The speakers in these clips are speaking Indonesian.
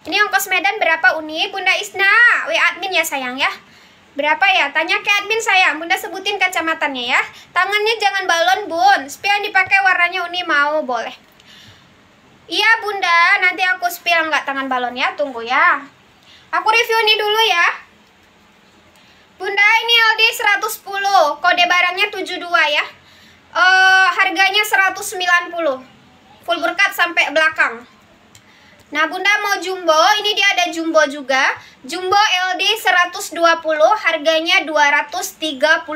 Ini ongkos Medan berapa uni? Bunda Isna, We admin ya sayang ya. Berapa ya? Tanya ke admin saya. Bunda sebutin kacamatanya ya. Tangannya jangan balon, Bun. Spill yang dipakai warnanya uni mau, boleh. Iya, Bunda. Nanti aku spill nggak tangan balon ya. Tunggu ya. Aku review ini dulu ya. Bunda, ini LD 110. Kode barangnya 72 ya. E, harganya 190. Full berkat sampai belakang. Nah, Bunda mau jumbo, ini dia ada jumbo juga. Jumbo LD 120, harganya 230.000.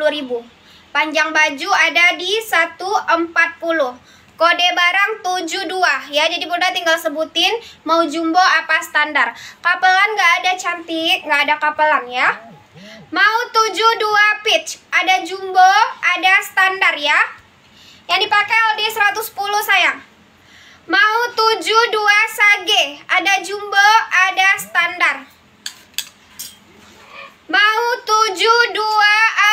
Panjang baju ada di 140. Kode barang 72 ya. Jadi Bunda tinggal sebutin mau jumbo apa standar. Kapelan nggak ada cantik, nggak ada kapelan ya. Mau 72 pitch, ada jumbo, ada standar ya. Yang dipakai LD 110 sayang. Mau 72 sage, ada jumbo, ada standar. Mau 72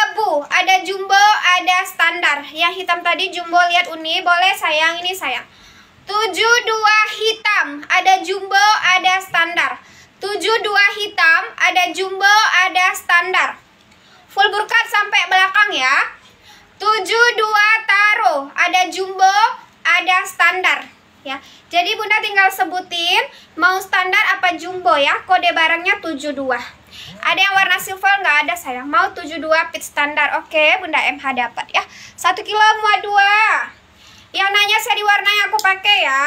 abu, ada jumbo, ada standar. Yang hitam tadi jumbo lihat uni, boleh sayang ini sayang. 72 hitam, ada jumbo, ada standar. 72 hitam, ada jumbo, ada standar. Full burkat sampai belakang ya. 72 dua taro, ada jumbo, ada standar ya. Jadi Bunda tinggal sebutin mau standar apa jumbo ya. Kode barangnya 72. Ada yang warna silver nggak ada sayang. Mau 72 pit standar. Oke, Bunda MH dapat ya. 1 kilo muat 2. Yang nanya seri warna yang aku pakai ya.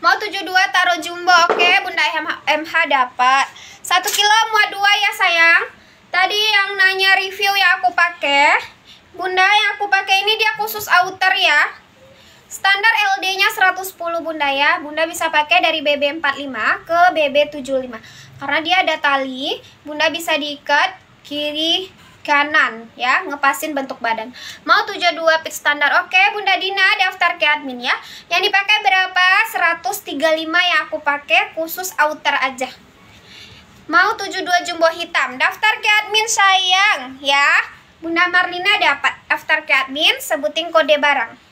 Mau 72 taruh jumbo. Oke, Bunda MH dapat. 1 kilo muat 2 ya sayang. Tadi yang nanya review yang aku pakai. Bunda yang aku pakai ini dia khusus outer ya Standar LD-nya 110 Bunda ya. Bunda bisa pakai dari BB45 ke BB75. Karena dia ada tali, Bunda bisa diikat kiri kanan ya, ngepasin bentuk badan. Mau 72 pit standar. Oke, Bunda Dina daftar ke admin ya. Yang dipakai berapa? 135 yang aku pakai khusus outer aja. Mau 72 jumbo hitam. Daftar ke admin sayang ya. Bunda Marlina dapat daftar ke admin sebutin kode barang.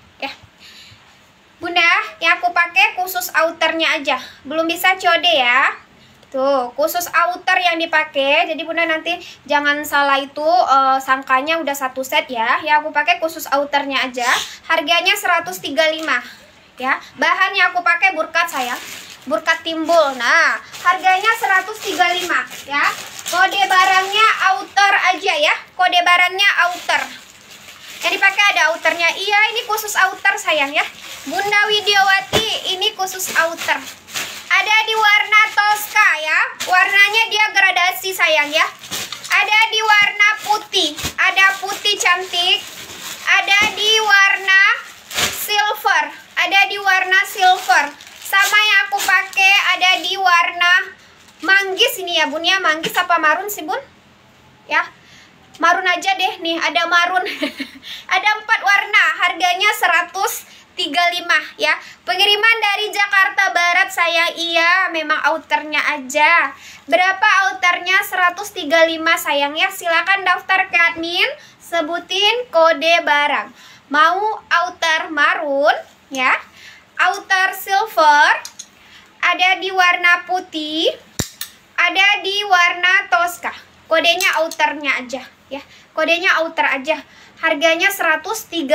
Bunda, yang aku pakai khusus outernya aja. Belum bisa COD ya. Tuh, khusus outer yang dipakai. Jadi Bunda nanti jangan salah itu uh, sangkanya udah satu set ya. Ya aku pakai khusus outernya aja. Harganya 135. Ya, bahan yang aku pakai burkat saya. Burkat timbul. Nah, harganya 135 ya. Kode barangnya outer aja ya. Kode barangnya outer yang dipakai ada outernya. Iya, ini khusus outer sayang ya. Bunda Widiawati ini khusus outer. Ada di warna Tosca ya. Warnanya dia gradasi sayang ya. Ada di warna putih. Ada putih cantik. Ada di warna silver. Ada di warna silver. Sama yang aku pakai ada di warna manggis ini ya bun ya. Manggis apa marun sih bun? Ya marun aja deh nih ada marun ada empat warna harganya 135 ya pengiriman dari Jakarta Barat saya iya memang outernya aja berapa outernya 135 sayang ya silakan daftar ke admin sebutin kode barang mau outer marun ya outer silver ada di warna putih ada di warna toska kodenya outernya aja ya. Kodenya outer aja. Harganya 135.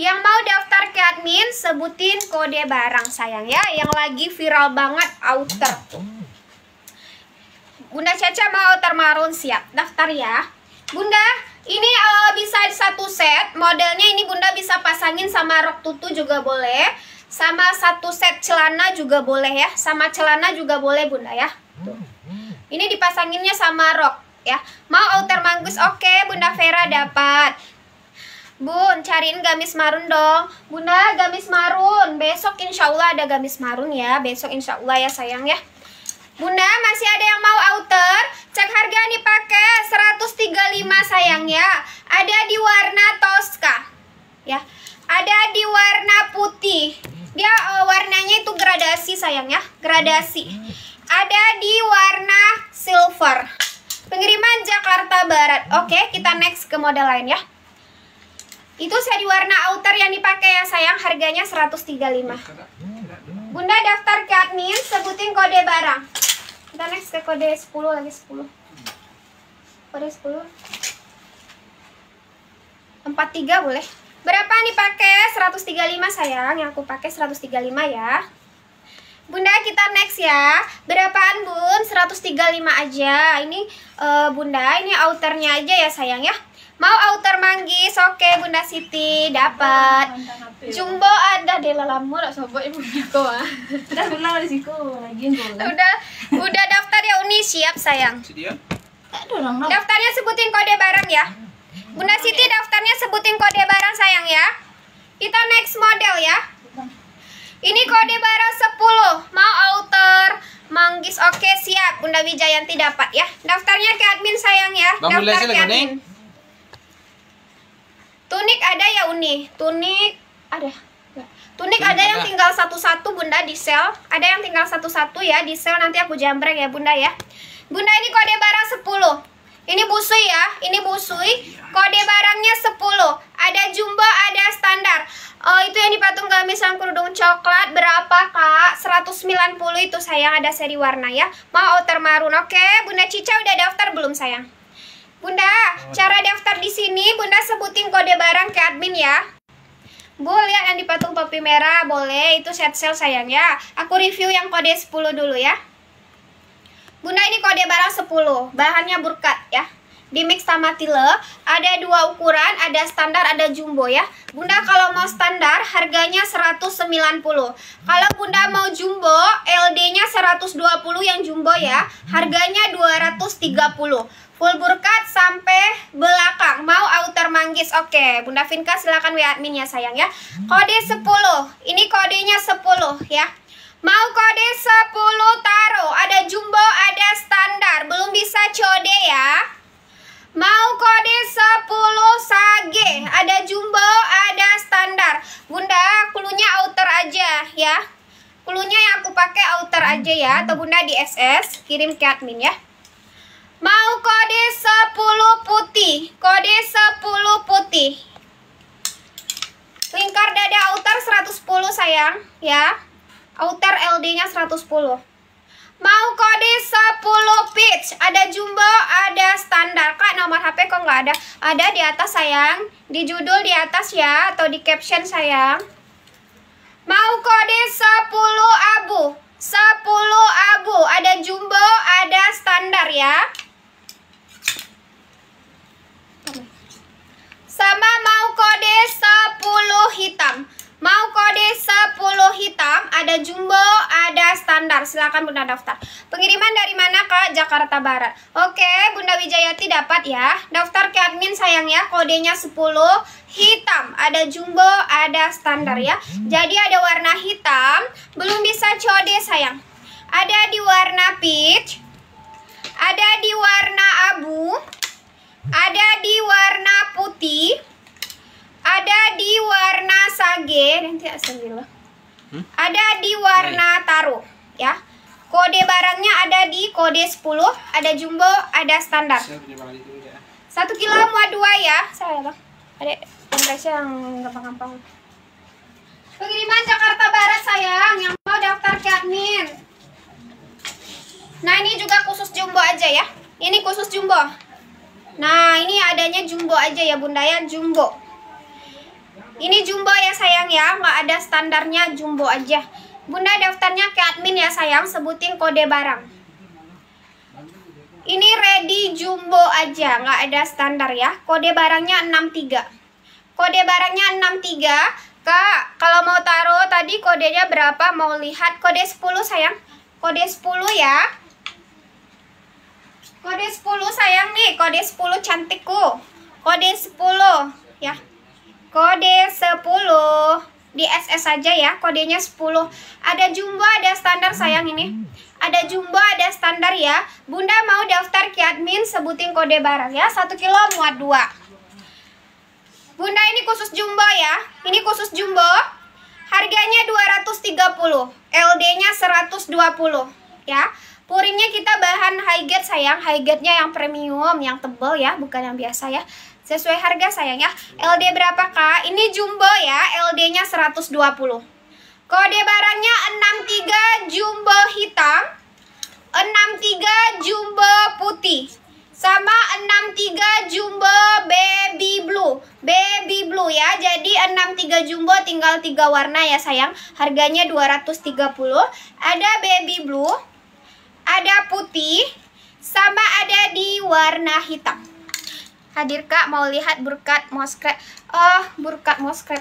Yang mau daftar ke admin sebutin kode barang sayang ya. Yang lagi viral banget outer. Bunda Caca mau outer marun siap. Daftar ya. Bunda, ini uh, bisa satu set. Modelnya ini Bunda bisa pasangin sama rok tutu juga boleh. Sama satu set celana juga boleh ya. Sama celana juga boleh Bunda ya. Tuh. Ini dipasanginnya sama rok ya. Mau outer manggus? Oke, okay, Bunda Vera dapat. Bun, cariin gamis marun dong. Bunda, gamis marun. Besok insya Allah ada gamis marun ya. Besok insya Allah ya sayang ya. Bunda, masih ada yang mau outer? Cek harga nih pakai 135 sayang ya. Ada di warna Tosca. Ya. Ada di warna putih. Dia uh, warnanya itu gradasi sayang ya. Gradasi. Ada di warna silver. Pengiriman Jakarta Barat. Oke, kita next ke model lain ya. Itu seri warna outer yang dipakai ya sayang, harganya 135. Bunda daftar ke admin, sebutin kode barang. Kita next ke kode 10 lagi 10. Kode 10. 43 boleh. Berapa nih pakai? 135 sayang, yang aku pakai 135 ya. Bunda kita next ya. Berapaan Bun? 135 aja. Ini uh, Bunda, ini outernya aja ya sayang ya. Mau outer manggis, oke okay, Bunda Siti dapat. Jumbo ada deh lalamu lah sobat ibu Niko Udah kenal di siku lagi Udah udah daftar ya Uni siap sayang. Daftarnya sebutin kode barang ya. Bunda Siti daftarnya sebutin kode barang sayang ya. Kita next model ya. Ini kode barang 10. Mau outer, manggis oke okay, siap. Bunda Wijayanti dapat ya. Daftarnya ke admin sayang ya. Bang Daftar ke admin. Tunik ada ya Uni? Tunik ada. Tunik, ada, ada yang tinggal satu-satu Bunda di sel. Ada yang tinggal satu-satu ya di sel nanti aku jambreng ya Bunda ya. Bunda ini kode barang 10. Ini busui ya, ini busui. Kode barangnya 10. Ada jumbo, ada standar. Oh, itu yang dipatung gamis sama kerudung coklat berapa, Kak? 190 itu sayang ada seri warna ya. Mau outer marun. Oke, Bunda Cica udah daftar belum, sayang? Bunda, oh, cara daftar di sini Bunda sebutin kode barang ke admin ya. Bu, lihat ya yang dipatung topi merah, boleh. Itu set sale sayang ya. Aku review yang kode 10 dulu ya. Bunda ini kode barang 10, bahannya burkat ya. Di mix sama tile, ada dua ukuran, ada standar, ada jumbo ya. Bunda kalau mau standar harganya 190. Kalau Bunda mau jumbo, LD-nya 120 yang jumbo ya. Harganya 230. Full burkat sampai belakang. Mau outer manggis? Oke, Bunda Finka silakan WA admin ya sayang ya. Kode 10. Ini kodenya 10 ya. Mau kode 10 taro, ada jumbo, ada standar, belum bisa code ya. Mau kode 10 sage, ada jumbo, ada standar. Bunda, kulunya outer aja ya. Kulunya yang aku pakai outer aja ya, atau Bunda di SS, kirim ke admin ya. Mau kode 10 putih, kode 10 putih. Lingkar dada outer 110 sayang ya outer LD-nya 110 mau kode 10 pitch ada jumbo ada standar kak nomor HP kok nggak ada ada di atas sayang di judul di atas ya atau di caption sayang mau kode 10 abu 10 abu ada jumbo ada standar ya sama mau kode 10 hitam Mau kode 10 hitam, ada jumbo, ada standar. Silakan Bunda daftar. Pengiriman dari mana Kak? Jakarta Barat. Oke, Bunda Wijayati dapat ya. Daftar ke admin sayang ya. Kodenya 10 hitam, ada jumbo, ada standar ya. Jadi ada warna hitam, belum bisa code sayang. Ada di warna pink astagfirullah. Hmm? Ada di warna taro, ya. Kode barangnya ada di kode 10, ada jumbo, ada standar. Ya. Satu kilo muat dua ya. saya ya, bang. Ada kontraksi yang gampang-gampang. Pengiriman Jakarta Barat sayang, yang mau daftar ke admin. Nah ini juga khusus jumbo aja ya. Ini khusus jumbo. Nah ini adanya jumbo aja ya bunda ya, jumbo. Ini jumbo ya sayang ya, nggak ada standarnya jumbo aja. Bunda daftarnya ke admin ya sayang, sebutin kode barang. Ini ready jumbo aja, nggak ada standar ya. Kode barangnya 63. Kode barangnya 63. Kak, kalau mau taruh tadi kodenya berapa? Mau lihat kode 10 sayang. Kode 10 ya. Kode 10 sayang nih, kode 10 cantikku. Kode 10 ya. Kode 10 Di SS saja ya kodenya 10 Ada jumbo ada standar sayang ini Ada jumbo ada standar ya Bunda mau daftar ke admin sebutin kode barang ya 1 kilo muat 2 Bunda ini khusus jumbo ya Ini khusus jumbo Harganya 230 LD-nya 120 ya Puringnya kita bahan high gate sayang, high gate nya yang premium, yang tebal ya, bukan yang biasa ya. Sesuai harga sayang ya. LD berapa Kak? Ini jumbo ya. LD-nya 120. Kode barangnya 63 jumbo hitam, 63 jumbo putih, sama 63 jumbo baby blue. Baby blue ya. Jadi 63 jumbo tinggal 3 warna ya sayang. Harganya 230. Ada baby blue, ada putih, sama ada di warna hitam. Hadir kak, mau lihat burkat moskret Oh, burkat moskret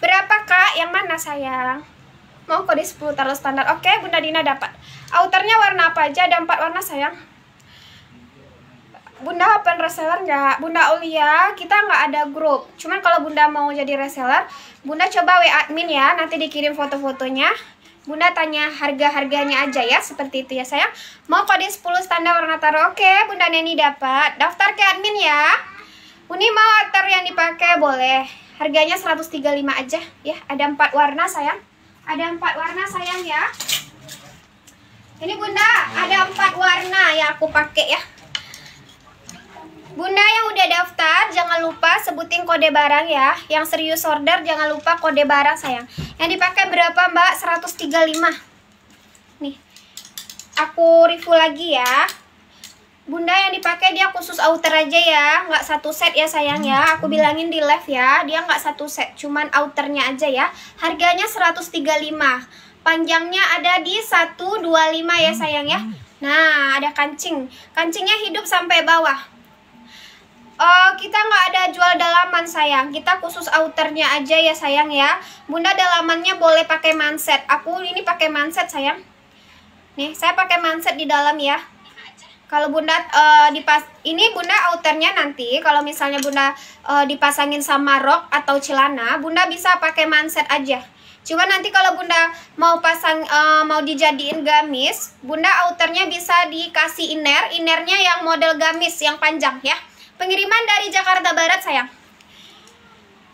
Berapa kak? Yang mana sayang? Mau kode 10 taruh standar. Oke, Bunda Dina dapat. Outernya warna apa aja? Ada 4 warna sayang. Bunda open reseller nggak? Bunda ulia kita nggak ada grup. Cuman kalau Bunda mau jadi reseller, Bunda coba WA admin ya, nanti dikirim foto-fotonya. Bunda tanya harga-harganya aja ya, seperti itu ya sayang. Mau kode 10 standar warna taro? Oke, Bunda Neni dapat. Daftar ke admin ya. Uni mau atar yang dipakai boleh. Harganya 135 aja ya. Ada empat warna sayang. Ada empat warna sayang ya. Ini Bunda, ada empat warna yang aku pakai ya. Bunda yang udah daftar, jangan lupa sebutin kode barang ya. Yang serius order, jangan lupa kode barang sayang. Yang dipakai berapa mbak? 135 Nih Aku review lagi ya Bunda yang dipakai dia khusus outer aja ya Nggak satu set ya sayang ya Aku bilangin di live ya Dia nggak satu set Cuman outernya aja ya Harganya 135 Panjangnya ada di 125 ya sayang ya Nah ada kancing Kancingnya hidup sampai bawah Uh, kita nggak ada jual dalaman sayang kita khusus outernya aja ya sayang ya bunda dalamannya boleh pakai manset aku ini pakai manset sayang nih saya pakai manset di dalam ya kalau bunda uh, dipas ini bunda outernya nanti kalau misalnya bunda uh, dipasangin sama rok atau celana bunda bisa pakai manset aja Cuma nanti kalau bunda mau pasang uh, mau dijadiin gamis, bunda outernya bisa dikasih inner, innernya yang model gamis yang panjang ya. Pengiriman dari Jakarta Barat, sayang.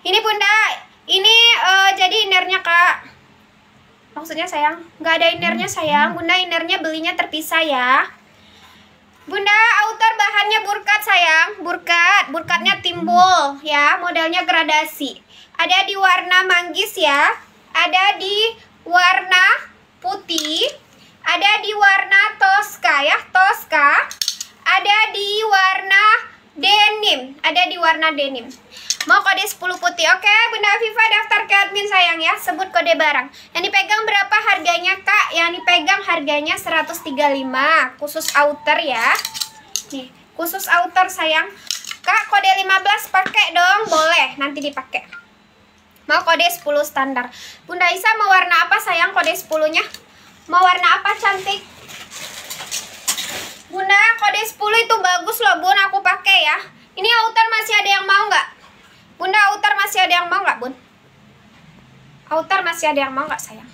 Ini Bunda, ini uh, jadi innernya, Kak. Maksudnya, sayang. Nggak ada innernya, sayang. Bunda, innernya belinya terpisah ya. Bunda, outer bahannya burkat, sayang. Burkat. Burkatnya timbul, ya. Modelnya gradasi. Ada di warna manggis, ya. Ada di warna putih. Ada di warna toska, ya. Toska ada di warna denim ada di warna denim mau kode 10 putih oke okay, Bunda Viva daftar ke admin sayang ya sebut kode barang yang dipegang berapa harganya kak yang dipegang harganya 135 khusus outer ya nih khusus outer sayang kak kode 15 pakai dong boleh nanti dipakai mau kode 10 standar Bunda Isa mau warna apa sayang kode 10 nya mau warna apa cantik Bunda, kode 10 itu bagus loh Bun, aku pakai ya. Ini outer masih ada yang mau nggak? Bunda, outer masih ada yang mau nggak Bun? Outer masih ada yang mau nggak sayang?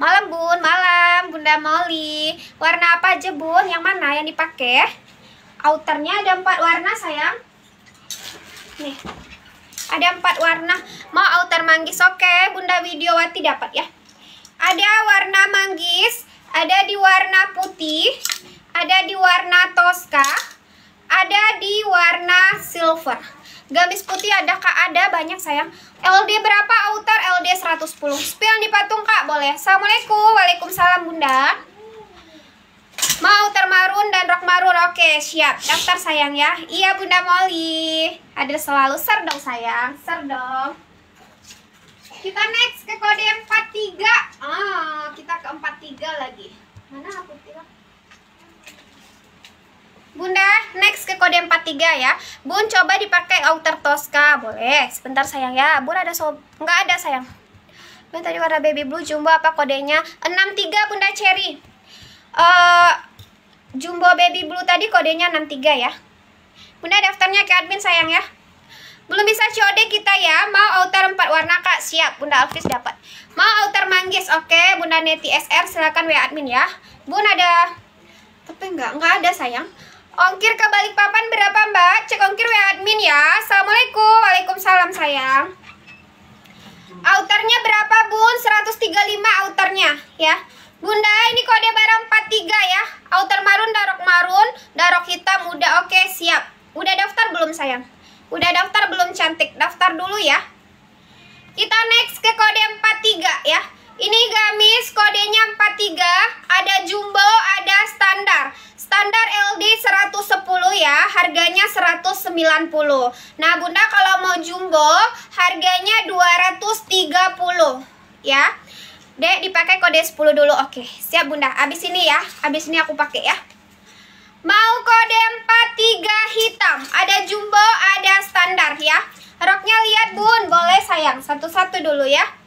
Malam Bun, malam Bunda Molly. Warna apa aja Bun? Yang mana yang dipakai? Outernya ada empat warna sayang. Nih, ada empat warna. Mau outer manggis oke, okay. Bunda Widiowati dapat ya. Ada warna manggis, ada di warna putih, ada di warna toska, ada di warna silver. Gamis putih ada kak? Ada banyak sayang. LD berapa outer? LD 110. Spill di patung kak? Boleh. Assalamualaikum. Waalaikumsalam bunda. Mau outer marun dan rok marun. Oke siap. Daftar sayang ya. Iya bunda Molly. Ada selalu ser dong sayang. Ser dong. Kita next ke kode 43. Ah, kita ke 43 lagi. Mana aku bilang? Bunda, next ke kode 43 ya. Bun, coba dipakai outer Tosca. Boleh. Sebentar sayang ya. Bun ada so enggak ada sayang. Bun tadi warna baby blue jumbo apa kodenya? 63 Bunda Cherry. Uh, jumbo baby blue tadi kodenya 63 ya. Bunda daftarnya ke admin sayang ya. Belum bisa COD kita ya. Mau outer 4 warna Kak? Siap. Bunda Alfis dapat. Mau outer manggis? Oke, Bunda Neti SR silakan WA admin ya. Bun ada tapi enggak, enggak ada sayang Ongkir ke Balikpapan berapa mbak? Cek ongkir WA admin ya Assalamualaikum Waalaikumsalam sayang Outernya berapa bun? 135 outernya ya Bunda ini kode barang 43 ya Outer marun, darok marun, darok hitam Udah oke okay, siap Udah daftar belum sayang? Udah daftar belum cantik? Daftar dulu ya Kita next ke kode 43 ya ini gamis kodenya 43, ada jumbo, ada standar. Standar LD 110 ya, harganya 190. Nah, Bunda kalau mau jumbo, harganya 230 ya. Dek, dipakai kode 10 dulu. Oke, siap Bunda. Abis ini ya, abis ini aku pakai ya. Mau kode 43 hitam, ada jumbo, ada standar ya. Roknya lihat Bun, boleh sayang. Satu-satu dulu ya.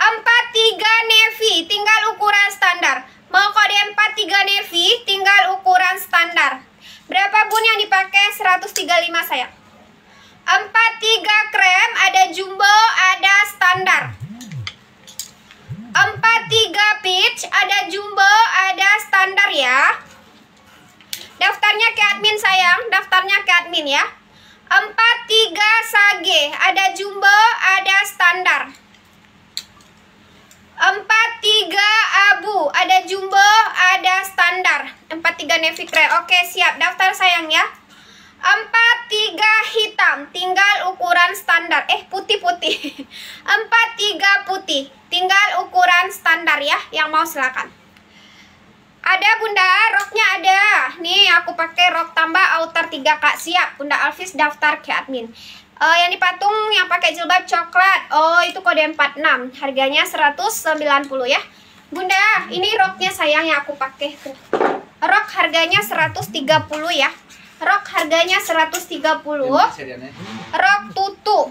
43 navy tinggal ukuran standar. Mau kode 43 navy tinggal ukuran standar. Berapa bun yang dipakai? 135 saya 43 krem, ada jumbo, ada standar. 43 peach, ada jumbo, ada standar ya. Daftarnya ke admin sayang, daftarnya ke admin ya. 43 sage, ada jumbo, ada standar. Empat tiga abu, ada jumbo, ada standar. Empat tiga navy gray. Oke, siap. Daftar sayang ya. Empat tiga hitam, tinggal ukuran standar. Eh, putih-putih. Empat tiga putih, tinggal ukuran standar ya. Yang mau silakan. Ada bunda, roknya ada. Nih, aku pakai rok tambah outer 3 kak. Siap, bunda Alvis daftar ke admin. Uh, yang dipatung yang pakai jilbab coklat. Oh, itu kode 46. Harganya 190 ya. Bunda, ini roknya sayang yang aku pakai tuh. Rok harganya 130 ya. Rok harganya 130. Rok tutu.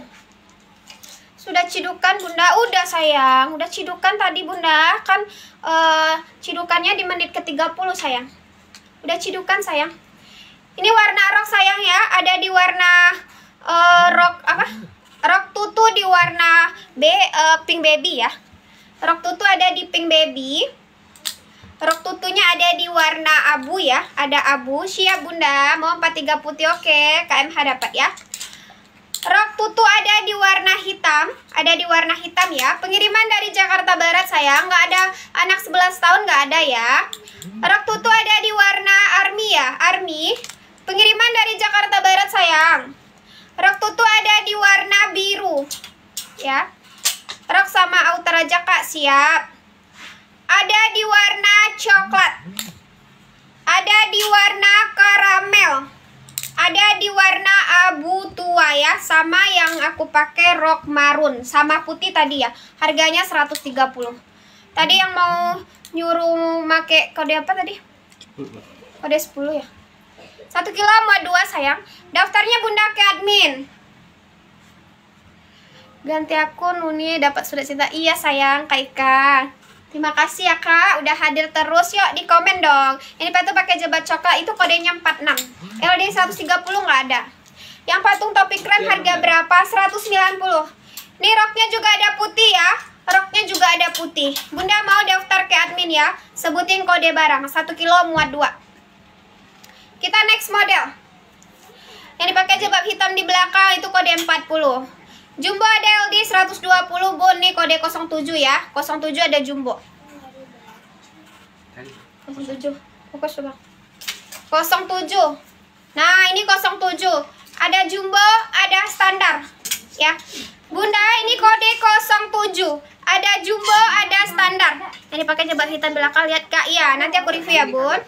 Sudah cidukan Bunda? Udah sayang, udah cidukan tadi Bunda. Kan uh, cidukannya di menit ke-30 sayang. Udah cidukan sayang. Ini warna rok sayang ya, ada di warna Eh, rok apa? Rok tutu di warna B uh, eh, pink baby ya. Rok tutu ada di pink baby. Rok tutunya ada di warna abu ya. Ada abu. Siap Bunda. Mau 43 putih oke. Okay. KMH dapat ya. Rok tutu ada di warna hitam. Ada di warna hitam ya. Pengiriman dari Jakarta Barat sayang. Nggak ada anak 11 tahun nggak ada ya. Rok tutu ada di warna army ya. Army. Pengiriman dari Jakarta Barat sayang. Rok tutu ada di warna biru. Ya. Rok sama outer aja kak, siap. Ada di warna coklat. Ada di warna karamel. Ada di warna abu tua ya, sama yang aku pakai rok marun, sama putih tadi ya. Harganya 130. Tadi yang mau nyuruh make kode apa tadi? Kode 10 ya. Satu kilo muat dua sayang. Daftarnya bunda ke admin. Ganti akun Nuni dapat surat cinta. Iya sayang Kak Ika. Terima kasih ya kak, udah hadir terus yuk di komen dong Ini patung pakai jebat coklat, itu kodenya 46 LD 130 nggak ada Yang patung topi keren iya, harga berapa? 190 Ini roknya juga ada putih ya Roknya juga ada putih Bunda mau daftar ke admin ya Sebutin kode barang, Satu kilo muat dua. Kita next model. Yang dipakai jilbab hitam di belakang itu kode 40. Jumbo ada LD 120 nih kode 07 ya. 07 ada jumbo. 07. 07. Nah, ini 07. Ada jumbo, ada standar. Ya. Bunda, ini kode 07. Ada jumbo, ada standar. Ini pakai jebak hitam belakang lihat Kak. Iya, nanti aku review ya, kan Bun.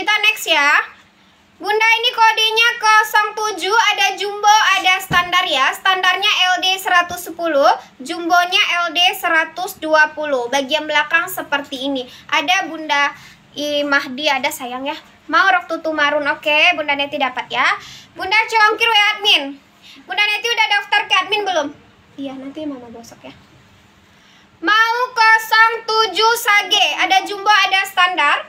Kita next ya. Bunda ini kodenya 07 ada jumbo ada standar ya Standarnya LD 110 Jumbonya LD 120 Bagian belakang seperti ini Ada Bunda I Mahdi ada sayang ya Mau rok tutu marun oke okay. Bunda Neti dapat ya Bunda congkir ya admin Bunda Neti udah daftar ke admin belum? Iya nanti mama gosok ya Mau 07 sage Ada jumbo ada standar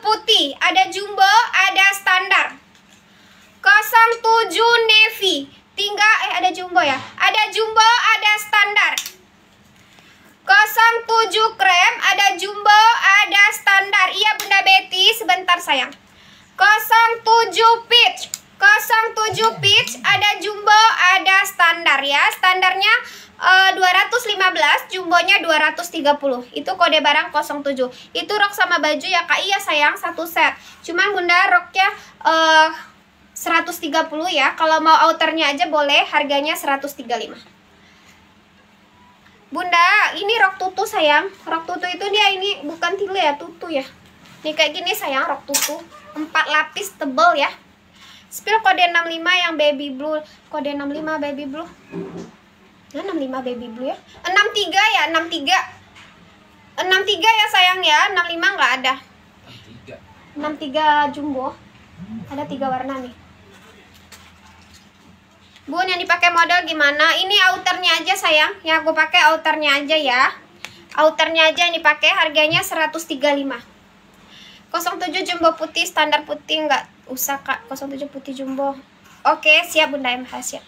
putih, ada jumbo, ada standar. 07 navy, tinggal eh ada jumbo ya. Ada jumbo, ada standar. 07 krem, ada jumbo, ada standar. Iya Bunda Betty, sebentar sayang. 07 peach. 07 pitch, ada jumbo, ada standar ya. Standarnya e, eh, 215, jumbonya 230. Itu kode barang 07. Itu rok sama baju ya Kak. Iya sayang, satu set. Cuman Bunda roknya e, eh, 130 ya. Kalau mau outernya aja boleh, harganya 135. Bunda, ini rok tutu sayang. Rok tutu itu dia ini bukan tilu ya, tutu ya. ini kayak gini sayang rok tutu. 4 lapis tebel ya. Spill kode 65 yang baby blue. Kode 65 baby blue. Ya, 65 baby blue ya. 63 ya, 63. 63 ya sayang ya, 65 nggak ada. 63. jumbo. Ada tiga warna nih. Bun, yang dipakai model gimana? Ini outernya aja sayang. Yang aku pakai outernya aja ya. Outernya aja yang dipakai harganya 135. 07 jumbo putih standar putih nggak usah kak 07 putih jumbo. Oke, siap Bunda MH siap.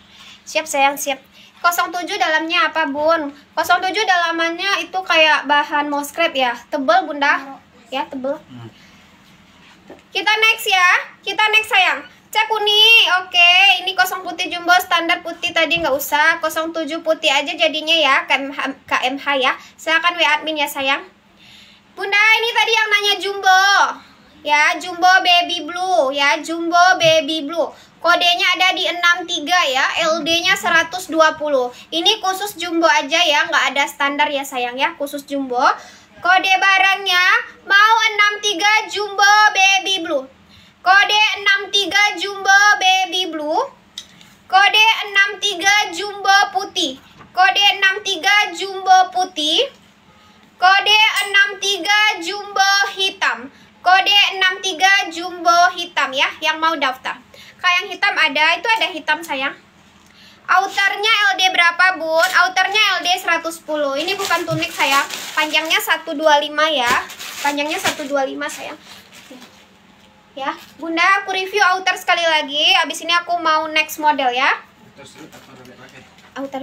Siap sayang, siap. 07 dalamnya apa, Bun? 07 dalamannya itu kayak bahan mau ya, tebel Bunda. Ya, tebel. Hmm. Kita next ya. Kita next sayang. Cek uni. oke. Ini kosong putih jumbo, standar putih tadi nggak usah. 07 putih aja jadinya ya, KMH, KMH ya. Silahkan WA admin ya, sayang. Bunda, ini tadi yang nanya jumbo ya jumbo baby blue ya jumbo baby blue kodenya ada di 63 ya LD nya 120 ini khusus jumbo aja ya nggak ada standar ya sayang ya khusus jumbo kode barangnya mau 63 jumbo baby blue kode 63 jumbo baby blue kode 63 jumbo putih kode 63 jumbo putih kode 63 jumbo hitam Kode 63 jumbo hitam ya yang mau daftar. Kayak yang hitam ada, itu ada hitam sayang. Outernya LD berapa bun? Outernya LD 110 Ini bukan tunik sayang Panjangnya 125 ya Panjangnya 125 sayang Ya Bunda aku review outer sekali lagi Abis ini aku mau next model ya Outer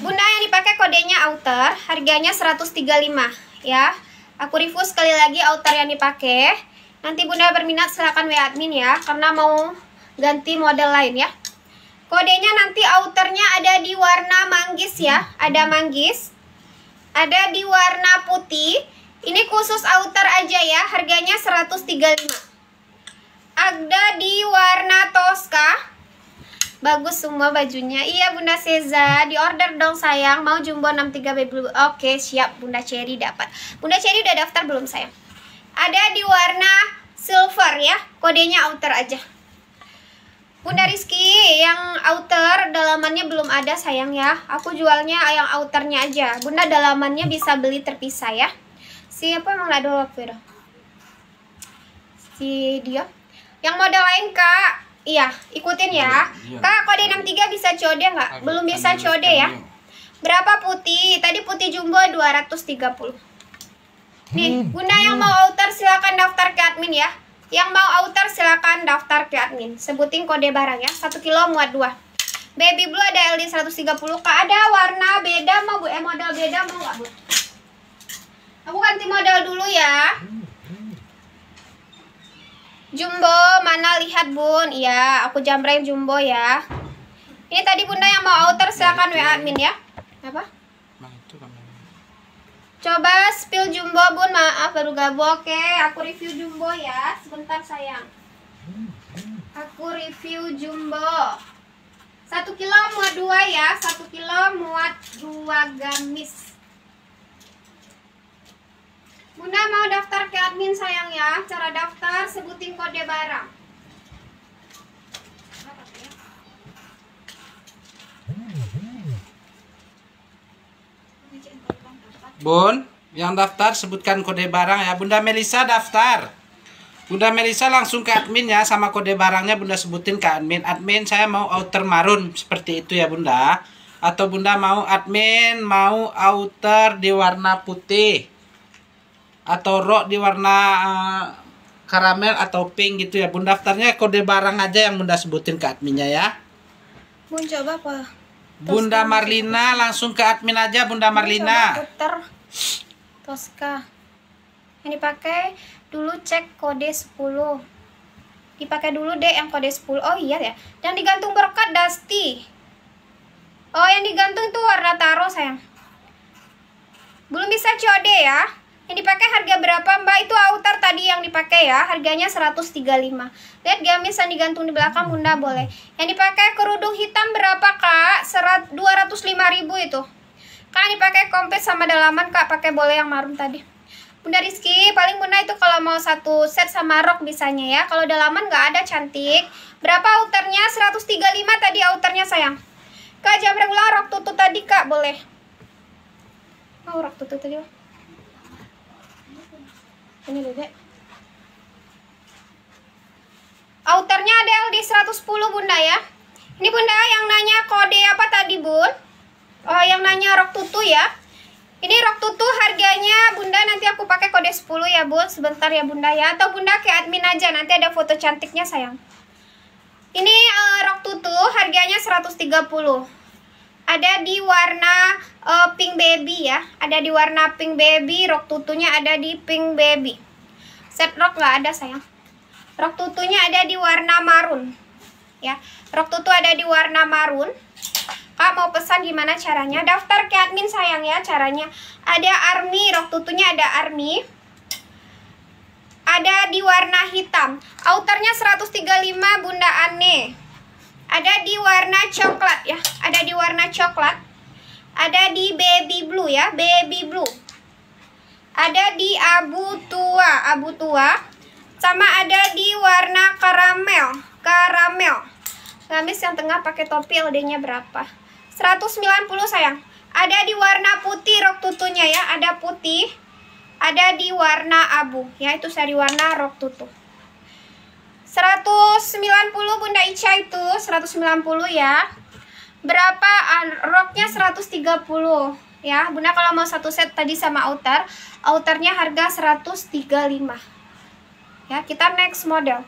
Bunda yang dipakai kodenya outer Harganya 135 Ya Aku review sekali lagi outer yang dipakai. Nanti Bunda berminat silahkan WA admin ya, karena mau ganti model lain ya. Kodenya nanti outernya ada di warna manggis ya, ada manggis. Ada di warna putih. Ini khusus outer aja ya, harganya 135. Ada di warna toska. Bagus semua bajunya. Iya Bunda Seza, di order dong sayang. Mau jumbo 63 baby blue. Oke, siap Bunda Cherry dapat. Bunda Cherry udah daftar belum sayang? Ada di warna silver ya. Kodenya outer aja. Bunda Rizky, yang outer dalamannya belum ada sayang ya. Aku jualnya yang outernya aja. Bunda dalamannya bisa beli terpisah ya. Siapa emang ada waktu Si dia. Yang model lain kak, Iya, ikutin ya. Iya. iya. Kak, kode 63 bisa code nggak? Belum bisa code ya. Berapa putih? Tadi putih jumbo 230. Nih, hmm. Bunda yang mau outer silakan daftar ke admin ya. Yang mau outer silakan daftar ke admin. Sebutin kode barang ya. 1 kilo muat 2. Baby blue ada LD 130 Kak. Ada warna beda mau Bu? Eh model beda mau nggak Bu? Aku ganti model dulu ya. Hmm. Jumbo, mana lihat bun? Iya, aku jamreng Jumbo ya. Ini tadi bunda yang mau outer silahkan nah, WA admin ya. Apa? Nah, itu kan Coba spill Jumbo bun, maaf baru gabung. Oke, aku review Jumbo ya. Sebentar sayang. Aku review Jumbo. Satu kilo muat dua ya, satu kilo muat dua gamis. Bunda mau daftar ke admin sayang ya. Cara daftar sebutin kode barang. Bun, yang daftar sebutkan kode barang ya. Bunda Melisa daftar. Bunda Melisa langsung ke admin ya sama kode barangnya Bunda sebutin ke admin. Admin saya mau outer marun seperti itu ya Bunda. Atau Bunda mau admin mau outer di warna putih atau rok di warna eh, karamel atau pink gitu ya bun daftarnya kode barang aja yang bunda sebutin ke adminnya ya bun coba apa bunda Marlina langsung ke admin aja bunda Marlina dokter Tosca ini pakai dulu cek kode 10 dipakai dulu deh yang kode 10 oh iya ya yang digantung berkat Dusty oh yang digantung tuh warna taro sayang belum bisa COD ya yang dipakai harga berapa mbak? Itu outer tadi yang dipakai ya Harganya 135 Lihat gamis yang digantung di belakang bunda boleh Yang dipakai kerudung hitam berapa kak? Serat 205 ribu itu Kak dipakai kompet sama dalaman kak Pakai boleh yang marun tadi Bunda Rizky, paling bunda itu kalau mau satu set sama rok bisanya ya. Kalau dalaman nggak ada cantik. Berapa outernya? 135 tadi outernya sayang. Kak, jam regular rok tutup tadi kak, boleh. Oh, rok tutup tadi. Wah ini dedek outernya ada di 110 bunda ya ini bunda yang nanya kode apa tadi bun oh yang nanya rok tutu ya ini rok tutu harganya bunda nanti aku pakai kode 10 ya bun sebentar ya bunda ya atau bunda ke admin aja nanti ada foto cantiknya sayang ini uh, rok tutu harganya 130 ada di warna uh, pink baby ya ada di warna pink baby rok tutunya ada di pink baby set rok nggak ada sayang rok tutunya ada di warna marun ya rok tutu ada di warna marun kak mau pesan gimana caranya daftar ke admin sayang ya caranya ada army rok tutunya ada army ada di warna hitam outernya 135 bunda anne ada di warna coklat ya. Ada di warna coklat. Ada di baby blue ya, baby blue. Ada di abu tua, abu tua. Sama ada di warna karamel, karamel. Gamis yang tengah pakai topi LD-nya berapa? 190 sayang. Ada di warna putih rok tutunya ya, ada putih. Ada di warna abu ya, itu seri warna rok tutu. 190 Bunda Ica itu 190 ya berapa roknya 130 ya Bunda kalau mau satu set tadi sama outer outernya harga 135 ya kita next model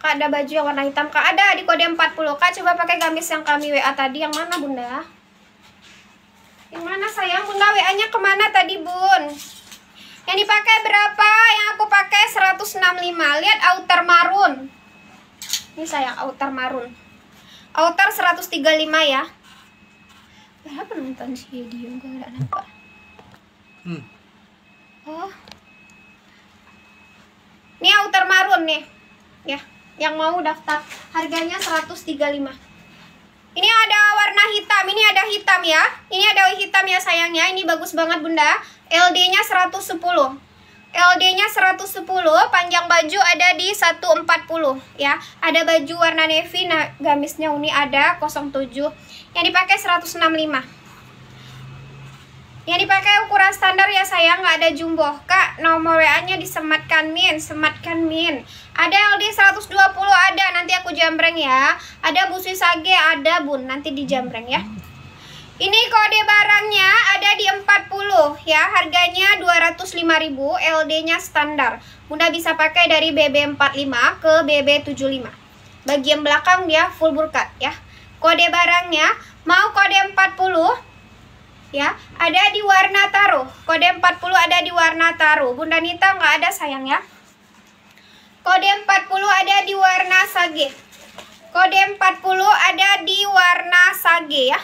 Kak ada baju yang warna hitam Kak ada di kode 40 Kak coba pakai gamis yang kami WA tadi yang mana Bunda yang mana sayang Bunda WA nya kemana tadi Bun yang dipakai berapa? Yang aku pakai 165. Lihat outer marun. Ini sayang outer marun. Outer 135 ya. Berapa nonton sih video? Enggak ada nampak. Hmm. Oh. Ini outer marun nih. Ya, yang mau daftar harganya 135. Ini ada warna hitam, ini ada hitam ya. Ini ada hitam ya sayangnya. Ini bagus banget Bunda. LD-nya 110. LD-nya 110, panjang baju ada di 140 ya. Ada baju warna navy, nah, gamisnya uni ada 07. Yang dipakai 165. Yang dipakai ukuran standar ya sayang, nggak ada jumbo. Kak, nomor WA-nya disematkan min, sematkan min. Ada LD 120 ada, nanti aku jambreng ya. Ada busi sage, ada bun, nanti dijambreng ya. Ini kode barangnya ada di 40 ya, harganya 205.000, LD-nya standar. Bunda bisa pakai dari BB45 ke BB75. Bagian belakang dia full burkat ya. Kode barangnya mau kode 40 ya, ada di warna taro. Kode 40 ada di warna taro. Bunda Nita nggak ada sayang ya. Kode 40 ada di warna sage. Kode 40 ada di warna sage ya.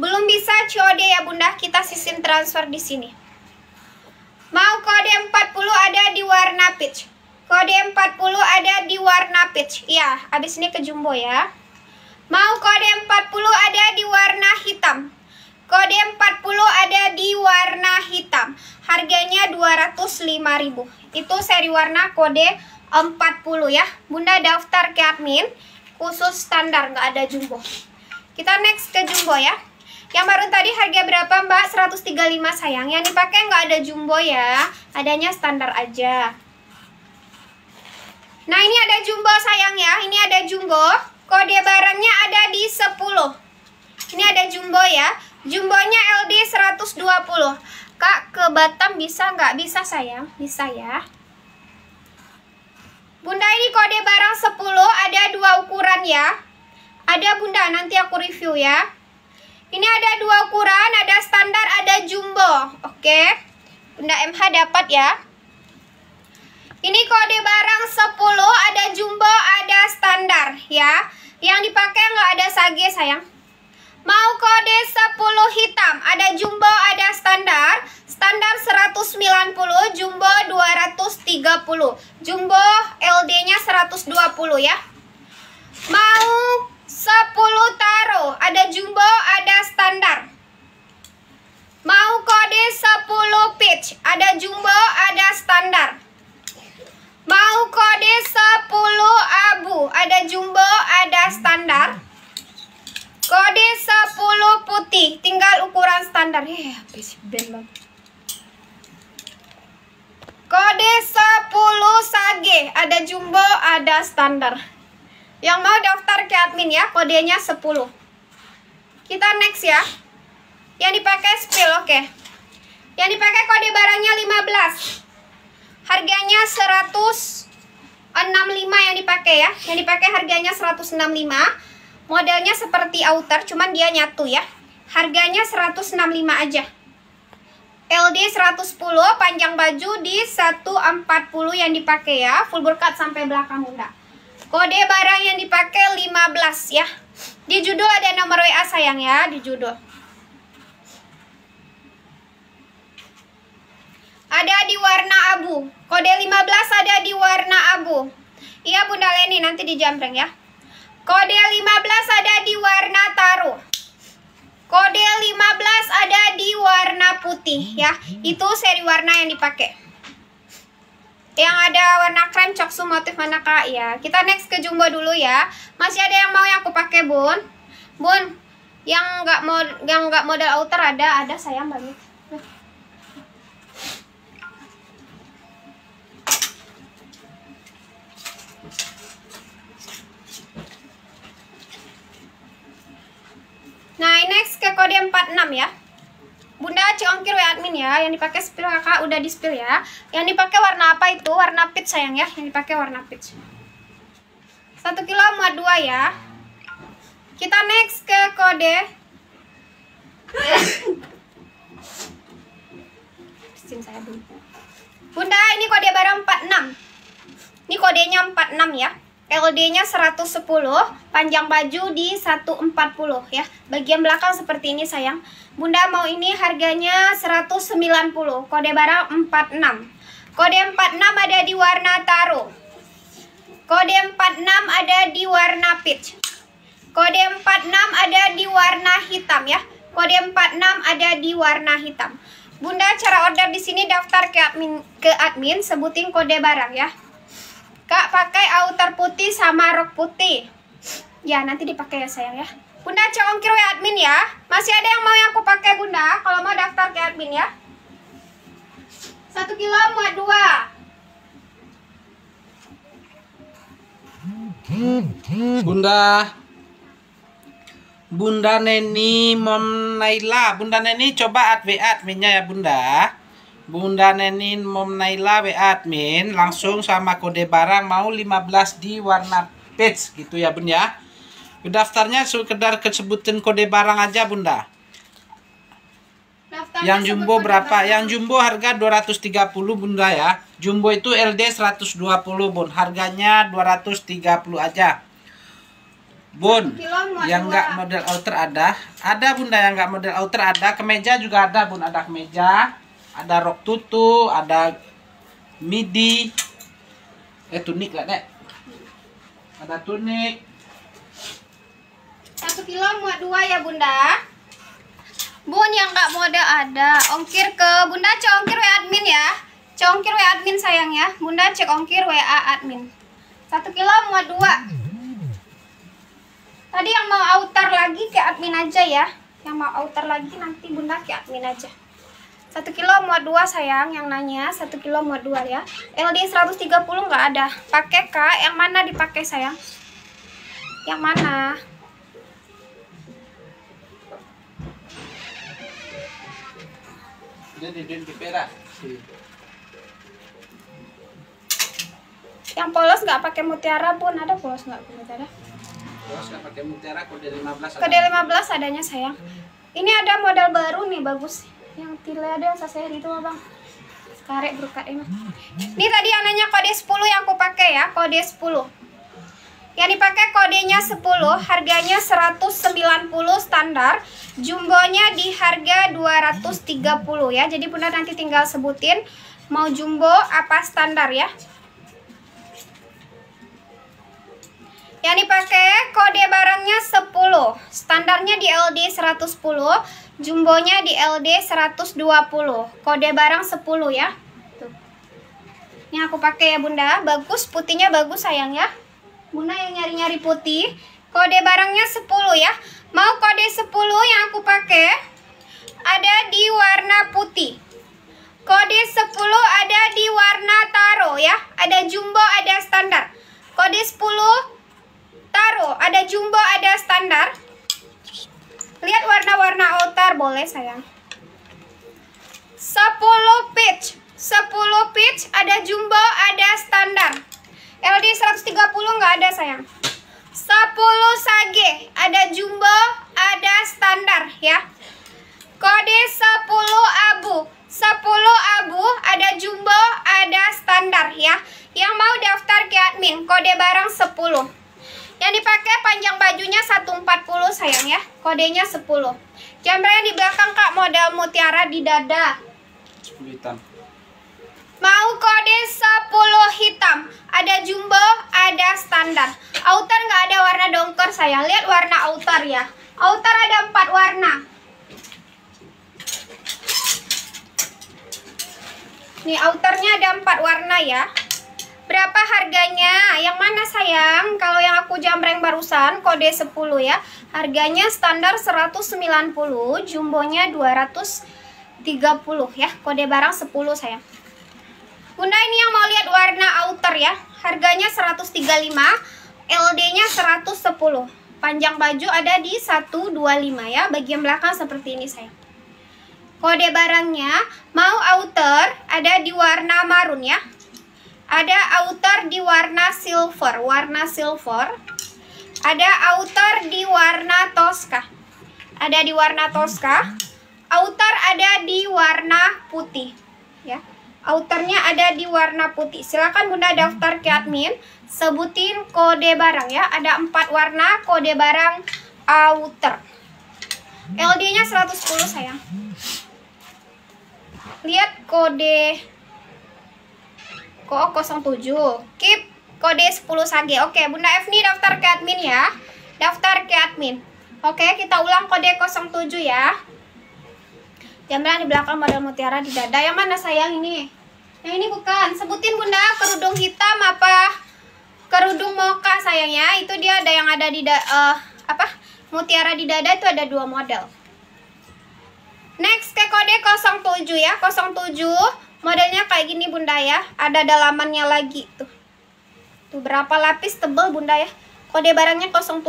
Belum bisa COD ya bunda, kita sistem transfer di sini. Mau kode 40 ada di warna peach. Kode 40 ada di warna peach. Ya, abis ini ke jumbo ya. Mau kode 40 ada di warna hitam. Kode 40 ada di warna hitam. Harganya 205.000. Itu seri warna kode 40 ya. Bunda daftar ke admin khusus standar nggak ada jumbo. Kita next ke jumbo ya. Yang baru tadi harga berapa mbak? 135 sayang. Yang dipakai nggak ada jumbo ya. Adanya standar aja. Nah ini ada jumbo sayang ya. Ini ada jumbo. Kode barangnya ada di 10. Ini ada jumbo ya. Jumbonya LD 120. Kak ke Batam bisa nggak? Bisa sayang. Bisa ya. Bunda ini kode barang 10. Ada dua ukuran ya. Ada bunda nanti aku review ya. Ini ada dua ukuran, ada standar, ada jumbo. Oke. Bunda MH dapat ya. Ini kode barang 10, ada jumbo, ada standar ya. Yang dipakai nggak ada sage sayang. Mau kode 10 hitam, ada jumbo, ada standar. Standar 190, jumbo 230. Jumbo LD-nya 120 ya. Mau 10 taro, ada jumbo, ada standar. Mau kode 10 pitch, ada jumbo, ada standar. Mau kode 10 abu, ada jumbo, ada standar. Kode 10 putih, tinggal ukuran standar. habis eh, ben Kode 10 sage, ada jumbo, ada standar. Yang mau daftar ke admin ya, kodenya 10. Kita next ya. Yang dipakai spill, oke. Okay. Yang dipakai kode barangnya 15. Harganya 165 yang dipakai ya. Yang dipakai harganya 165. Modelnya seperti outer, cuman dia nyatu ya. Harganya 165 aja. LD 110, panjang baju di 140 yang dipakai ya. Full berkat sampai belakang udah. Kode barang yang dipakai 15 ya. Di judul ada nomor WA sayang ya, di judul. Ada di warna abu. Kode 15 ada di warna abu. Iya Bunda Leni nanti dijamreng ya. Kode 15 ada di warna taruh. Kode 15 ada di warna putih ya. Itu seri warna yang dipakai yang ada warna krem coksu motif mana kak ya kita next ke jumbo dulu ya masih ada yang mau yang aku pakai bun bun yang nggak mau yang nggak model outer ada ada sayang banget Nah, next ke kode 46 ya. Bunda Ciongkir wa admin ya. Yang dipakai spill Kakak udah di spill ya. Yang dipakai warna apa itu? Warna peach sayang ya. Yang dipakai warna peach. Satu kilo muat dua ya. Kita next ke kode. saya dulu. Bunda, ini kode barang 46. Ini kodenya 46 ya. LD-nya 110, panjang baju di 140 ya. Bagian belakang seperti ini sayang. Bunda mau ini harganya 190, kode barang 46. Kode 46 ada di warna taro. Kode 46 ada di warna peach. Kode 46 ada di warna hitam ya. Kode 46 ada di warna hitam. Bunda cara order di sini daftar ke admin ke admin sebutin kode barang ya. Kak pakai outer putih sama rok putih. Ya nanti dipakai ya sayang ya. Bunda congkir ya admin ya. Masih ada yang mau yang aku pakai bunda? Kalau mau daftar ke admin ya. Satu kilo muat dua. Bunda. Bunda Neni, Mom Naila. Bunda Neni coba admin adminnya ya bunda. Bunda Nenin Mom Naila WA admin langsung sama kode barang mau 15 di warna peach gitu ya Bun ya. Daftarnya sekedar kesebutin kode barang aja Bunda. Daftarnya yang jumbo berapa? Barang. Yang jumbo harga 230 Bunda ya. Jumbo itu LD 120 Bun. Harganya 230 aja. Bun, yang enggak model outer ada. Ada Bunda yang enggak model outer ada. Kemeja juga ada Bun, ada kemeja ada rok tutu ada midi eh tunik lah nek ada tunik satu kilo muat dua ya bunda bun yang nggak mode ada ongkir ke bunda cek wa admin ya cek wa admin sayang ya bunda cek ongkir wa admin satu kilo muat dua tadi yang mau outer lagi ke admin aja ya yang mau outer lagi nanti bunda ke admin aja 1 kilo muat 2 sayang yang nanya 1 kilo muat 2 ya LD 130 nggak ada pakai Kak yang mana dipakai sayang yang mana iya. yang polos nggak pakai mutiara pun ada polos nggak pakai mutiara polos pakai mutiara kode 15 kode 15 adanya sayang ini ada model baru nih bagus yang tila ada saseri itu bang karek berkat ini ini tadi yang nanya kode 10 yang aku pakai ya kode 10 yang dipakai kodenya 10 harganya 190 standar jumbonya di harga 230 ya jadi bunda nanti tinggal sebutin mau jumbo apa standar ya yang dipakai kode barangnya 10 standarnya di LD 110 Jumbonya di LD 120. Kode barang 10 ya. Ini aku pakai ya Bunda. Bagus, putihnya bagus sayang ya. Bunda yang nyari-nyari putih. Kode barangnya 10 ya. Mau kode 10 yang aku pakai ada di warna putih. Kode 10 ada di warna taro ya. Ada jumbo, ada standar. Kode 10 taro, ada jumbo, ada standar. Lihat warna-warna outer boleh sayang. 10 pitch. 10 pitch ada jumbo, ada standar. LD 130 nggak ada sayang. 10 sage, ada jumbo, ada standar ya. Kode 10 abu. 10 abu, ada jumbo, ada standar ya. Yang mau daftar ke admin, kode barang 10. Yang dipakai panjang bajunya 140 sayang ya. Kodenya 10. yang di belakang Kak model mutiara di dada. 10 hitam. Mau kode 10 hitam. Ada jumbo, ada standar. Outer nggak ada warna dongker sayang. Lihat warna outer ya. Outer ada 4 warna. Nih outernya ada 4 warna ya. Berapa harganya? Yang mana sayang? Kalau yang aku jamreng barusan kode 10 ya. Harganya standar 190, jumbonya 230 ya. Kode barang 10 sayang. Bunda ini yang mau lihat warna outer ya. Harganya 135, LD-nya 110. Panjang baju ada di 125 ya. Bagian belakang seperti ini sayang. Kode barangnya mau outer ada di warna marun ya. Ada outer di warna silver, warna silver. Ada outer di warna toska. Ada di warna toska. Outer ada di warna putih, ya. Outernya ada di warna putih. Silakan Bunda daftar ke admin, sebutin kode barang ya. Ada empat warna kode barang outer. LD-nya 110 sayang. Lihat kode Ko 07 Keep kode 10 sage Oke Bunda Evni daftar ke admin ya Daftar ke admin Oke kita ulang kode 07 ya Jamblan di belakang model mutiara di dada Yang mana sayang ini? Yang ini bukan Sebutin Bunda kerudung hitam apa Kerudung moka sayang ya Itu dia ada yang ada di dada uh, eh, apa Mutiara di dada itu ada dua model Next ke kode 07 ya 07 Modelnya kayak gini bunda ya. Ada dalamannya lagi tuh. Tuh berapa lapis tebel bunda ya. Kode barangnya 07.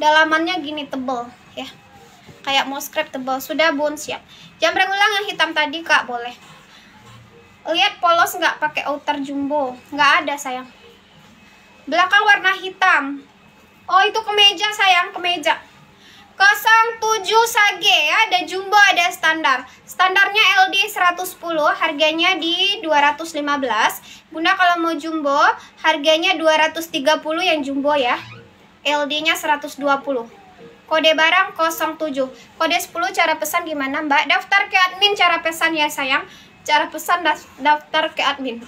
Dalamannya gini tebel ya. Kayak mau scrap tebel. Sudah bun siap. Jam ulang yang hitam tadi kak boleh. Lihat polos nggak pakai outer jumbo. Nggak ada sayang. Belakang warna hitam. Oh itu kemeja sayang kemeja. 07 sage ya, ada jumbo, ada standar. Standarnya LD 110, harganya di 215. Bunda kalau mau jumbo, harganya 230 yang jumbo ya. LD-nya 120. Kode barang 07. Kode 10 cara pesan gimana, Mbak? Daftar ke admin cara pesan ya, sayang. Cara pesan daftar ke admin.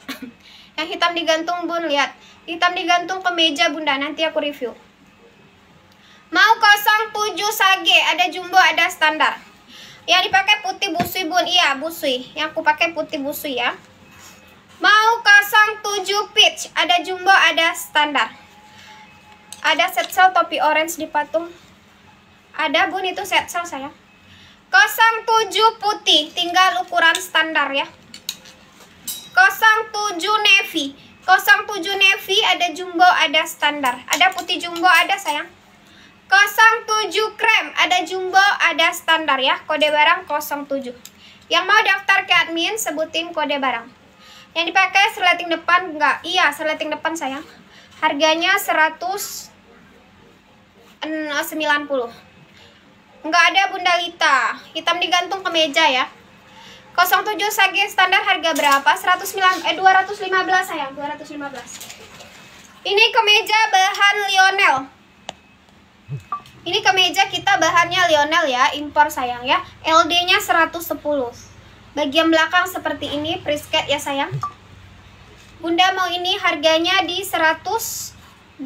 yang hitam digantung, Bun, lihat. Hitam digantung ke meja, Bunda. Nanti aku review tujuh sage ada jumbo ada standar yang dipakai putih busui bun iya busui yang aku pakai putih busui ya mau 07 pitch ada jumbo ada standar ada set sel topi orange di patung ada bun itu set sel saya 07 putih tinggal ukuran standar ya kosong 07 navy kosong 07 navy ada jumbo ada standar ada putih jumbo ada sayang 07 krem, ada jumbo, ada standar ya, kode barang 07. Yang mau daftar ke admin sebutin kode barang. Yang dipakai seleting depan enggak? Iya, seleting depan sayang. Harganya 190. Eh, enggak ada Bunda Lita. Hitam digantung ke meja ya. 07 sage standar harga berapa? 109 eh 215 sayang, 215. Ini kemeja bahan Lionel. Ini kemeja kita bahannya Lionel ya, impor sayang ya. LD-nya 110. Bagian belakang seperti ini, prisket ya sayang. Bunda mau ini harganya di 120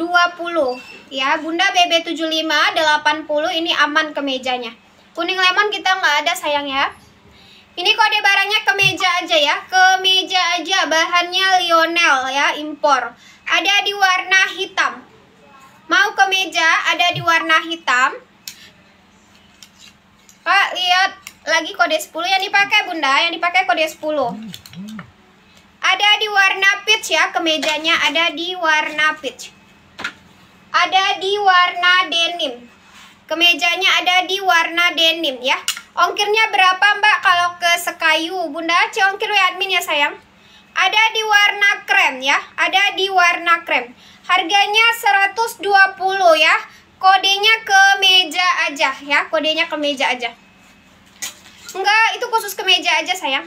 ya. Bunda BB75 80 ini aman kemejanya. Kuning lemon kita nggak ada sayang ya. Ini kode barangnya kemeja aja ya. Kemeja aja bahannya Lionel ya, impor. Ada di warna hitam. Mau ke meja ada di warna hitam. Pak lihat lagi kode 10 yang dipakai Bunda, yang dipakai kode 10. Ada di warna peach ya, kemejanya ada di warna peach. Ada di warna denim. Kemejanya ada di warna denim ya. Ongkirnya berapa Mbak kalau ke Sekayu? Bunda, congkir admin ya sayang. Ada di warna krem ya, ada di warna krem. Harganya 120 ya. Kodenya ke meja aja ya. Kodenya ke meja aja. Enggak, itu khusus ke meja aja sayang.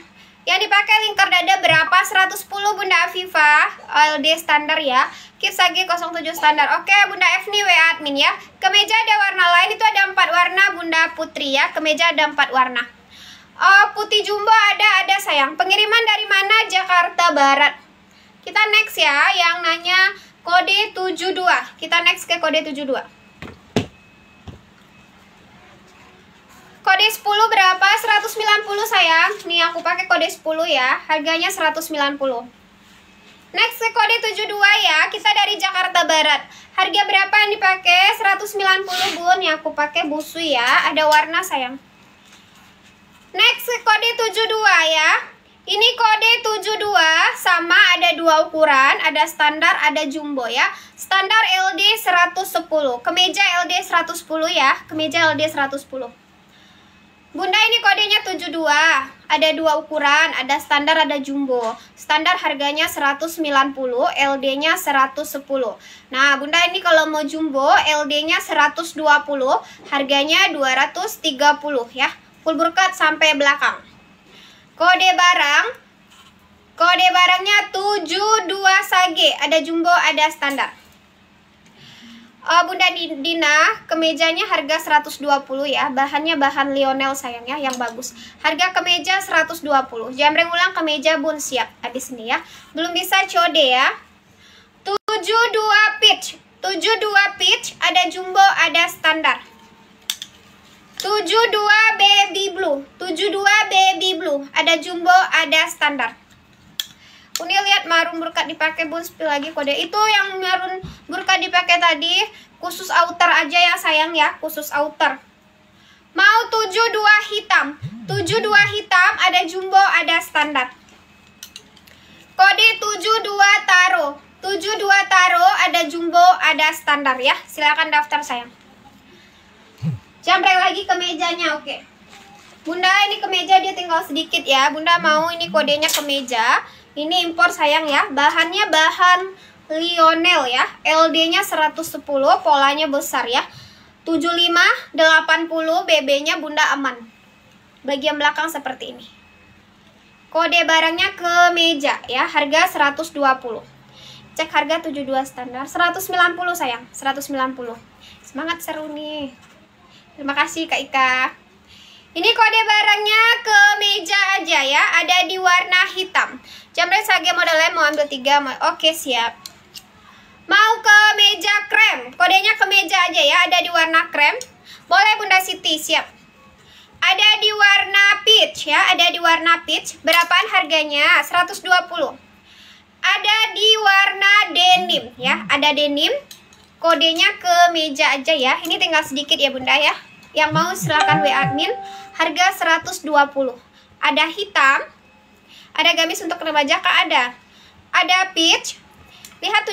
Yang dipakai lingkar dada berapa? 110 Bunda Afifa LD standar ya Kipsagi 07 standar Oke Bunda Efni WA admin ya Kemeja ada warna lain itu ada 4 warna Bunda Putri ya Kemeja ada 4 warna uh, Putih jumbo ada, ada sayang Pengiriman dari mana? Jakarta Barat Kita next ya Yang nanya Kode 72. Kita next ke kode 72. Kode 10 berapa? 190 sayang. Nih aku pakai kode 10 ya. Harganya 190. Next ke kode 72 ya. Kita dari Jakarta Barat. Harga berapa yang dipakai? 190 bun. Yang aku pakai busu ya. Ada warna sayang. Next ke kode 72 ya. Ini kode 72 sama ada dua ukuran, ada standar, ada jumbo ya. Standar LD 110, kemeja LD 110 ya, kemeja LD 110. Bunda ini kodenya 72. Ada dua ukuran, ada standar, ada jumbo. Standar harganya 190, LD-nya 110. Nah, Bunda ini kalau mau jumbo, LD-nya 120, harganya 230 ya. Full burkat sampai belakang. Kode barang. Kode barangnya 72 sage. Ada jumbo, ada standar. Uh, Bunda Dina, kemejanya harga 120 ya. Bahannya bahan Lionel sayangnya yang bagus. Harga kemeja 120. Jamreng ulang kemeja Bun siap habis sini ya. Belum bisa code ya. 72 pitch. 72 pitch, ada jumbo, ada standar. 72 baby blue 72 baby blue ada jumbo ada standar ini lihat marun burkat dipakai bun spill lagi kode itu yang marun burkat dipakai tadi khusus outer aja ya sayang ya khusus outer mau 72 hitam 72 hitam ada jumbo ada standar kode 72 taro 72 taro ada jumbo ada standar ya silahkan daftar sayang Sampai lagi ke mejanya, oke. Bunda, ini ke meja dia tinggal sedikit ya. Bunda mau ini kodenya ke meja. Ini impor sayang ya. Bahannya bahan Lionel ya. LD-nya 110, polanya besar ya. 75, 80, BB-nya Bunda aman. Bagian belakang seperti ini. Kode barangnya ke meja ya. Harga 120 cek harga 72 standar 190 sayang 190 semangat seru nih Terima kasih Kak Ika. Ini kode barangnya ke meja aja ya, ada di warna hitam. Jamret sage modelnya mau ambil tiga, mau... oke siap. Mau ke meja krem, kodenya ke meja aja ya, ada di warna krem. Boleh Bunda Siti, siap. Ada di warna peach ya, ada di warna peach. Berapaan harganya? 120. Ada di warna denim ya, ada denim kodenya ke meja aja ya ini tinggal sedikit ya bunda ya yang mau silahkan WA admin harga 120 ada hitam ada gamis untuk remaja kak ada ada peach lihat